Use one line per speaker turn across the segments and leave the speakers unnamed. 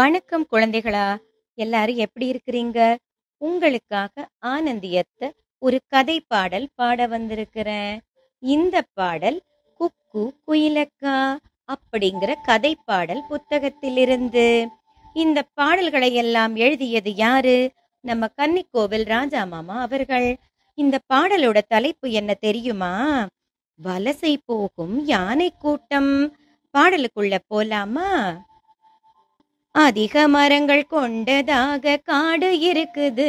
வணக்கம் குழந்தைகளா எல்லாரும் எப்படி இருக்கிறீங்க உங்களுக்காக ஆனந்தியத்தை ஒரு கதை பாடல் பாட வந்திருக்கிறேன் இந்த பாடல் குக்கு குயிலக்கா அப்படிங்கிற கதை பாடல் புத்தகத்திலிருந்து இந்த பாடல்களை எல்லாம் எழுதியது யாரு நம்ம கன்னிக்கோவில் ராஜா மாமா அவர்கள் இந்த பாடலோட தலைப்பு என்ன தெரியுமா வலசை போகும் யானை கூட்டம் பாடலுக்குள்ள போலாமா அதிக மரங்கள் கொண்டதாக காடு இருக்குது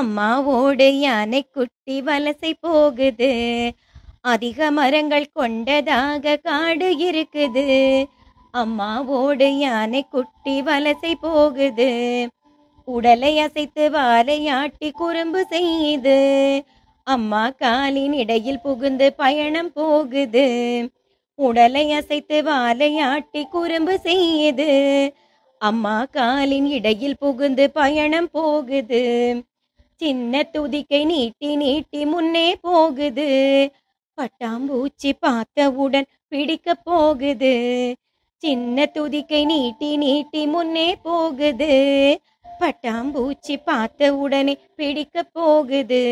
அம்மாவோடு யானை குட்டி வலசை போகுது அதிக மரங்கள் கொண்டதாக காடு இருக்குது அம்மாவோடு யானை குட்டி வலசை போகுது உடலை அசைத்து வாலையாட்டி குறும்பு செய்யுது அம்மா காலின் இடையில் புகுந்து பயணம் போகுது உடலை அசைத்து வாலையாட்டி குறும்பு செய்யுது அம்மா காலின் இடையில் புகுந்து பயணம் போகுது சின்ன துதிக்கை நீட்டி நீட்டி முன்னே போகுது பட்டாம்பூச்சி பார்த்தவுடன் பிடிக்க போகுது சின்ன துதிக்கை நீட்டி நீட்டி முன்னே போகுது பட்டாம்பூச்சி பார்த்த உடனே பிடிக்க போகுது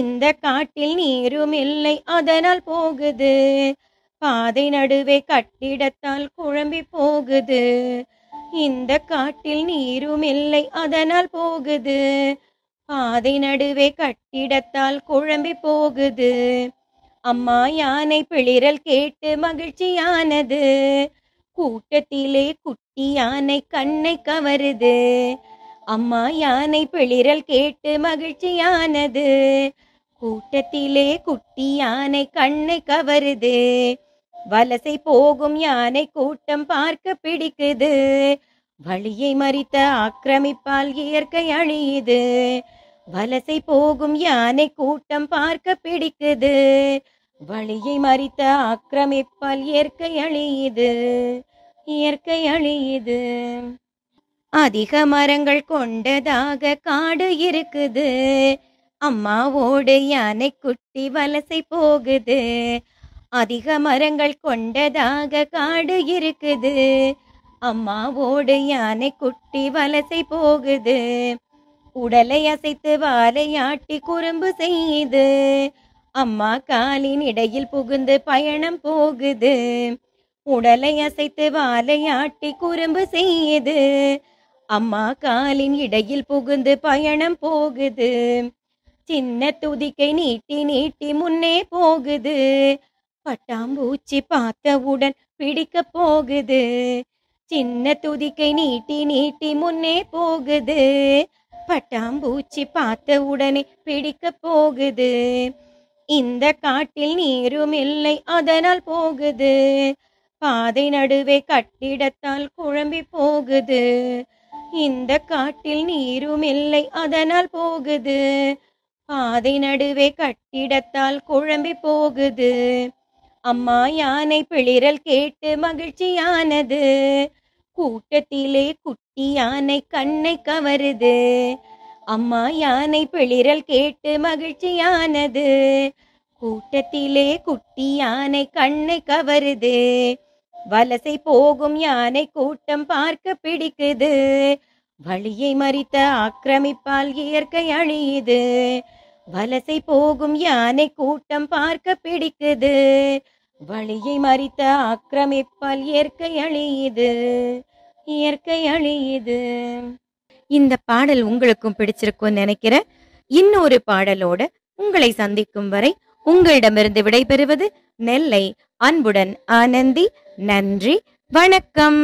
இந்த காட்டில் நீரும் இல்லை அதனால் போகுது பாதை நடுவே கட்டிடத்தால் குழம்பி போகுது இந்த காட்டில் நீரும் இல்லை அதனால் போகுது பாதை நடுவே கட்டிடத்தால் குழம்பி போகுது அம்மா யானை பிளிரல் கேட்டு மகிழ்ச்சியானது கூட்டத்திலே குட்டி யானை கண்ணை கவருது அம்மா யானை பிளிரல் கேட்டு மகிழ்ச்சியானது கூட்டத்திலே குட்டி யானை கண்ணை கவருது வலசை போகும் யானை கூட்டம் பார்க்க பிடிக்குது வழியை மறித்த ஆக்கிரமிப்பால் இயற்கை அழியுது வலசை போகும் யானை கூட்டம் பார்க்க பிடிக்குது வழியை மறித்த ஆக்கிரமிப்பால் இயற்கை அழியுது இயற்கை அழியுது அதிக மரங்கள் கொண்டதாக காடு இருக்குது அம்மாவோடு யானை குட்டி வலசை போகுது அதிக மரங்கள் கொண்டதாக காடு இருக்குது அம்மாவோடு யானை குட்டி வலசை போகுது உடலை அசைத்து வாலையாட்டி குறும்பு செய்து அம்மா காலின் இடையில் புகுந்து பயணம் போகுது உடலை அசைத்து வாலையாட்டி குறும்பு செய்யுது அம்மா காலின் இடையில் புகுந்து பயணம் போகுது சின்ன துதிக்கை நீட்டி நீட்டி முன்னே போகுது பட்டாம்பூச்சி பார்த்தவுடன் பிடிக்க போகுது சின்ன துதிக்கை நீட்டி நீட்டி முன்னே போகுது பட்டாம்பூச்சி பார்த்த உடனே பிடிக்க போகுது இந்த காட்டில் நீரும் இல்லை அதனால் போகுது பாதை நடுவே கட்டிடத்தால் குழம்பி போகுது இந்த காட்டில் நீரும் இல்லை அதனால் போகுது பாதை நடுவே கட்டிடத்தால் குழம்பி போகுது அம்மா யானை பிளிரல் கேட்டு மகிழ்ச்சியானது கூட்டத்திலே குட்டி யானை கண்ணை கவருது அம்மா யானை பிளிரல் கேட்டு மகிழ்ச்சியானது கூட்டத்திலே குட்டி யானை கண்ணை கவருது வலசை போகும் யானை கூட்டம் பார்க்க பிடிக்குது வழியை மறித்த ஆக்கிரமிப்பால் இயற்கை அழியுது வலசை போகும் யானை கூட்டம் பார்க்க பிடிக்குது வழியை மறித்த ஆக்கிரமிப்பால் இயற்கை அழியுது இயற்கை அழியுது இந்த பாடல் உங்களுக்கும் பிடிச்சிருக்கும் நினைக்கிற இன்னொரு பாடலோட உங்களை சந்திக்கும் வரை உங்களிடமிருந்து விடைபெறுவது நெல்லை அன்புடன் ஆனந்தி நன்றி வணக்கம்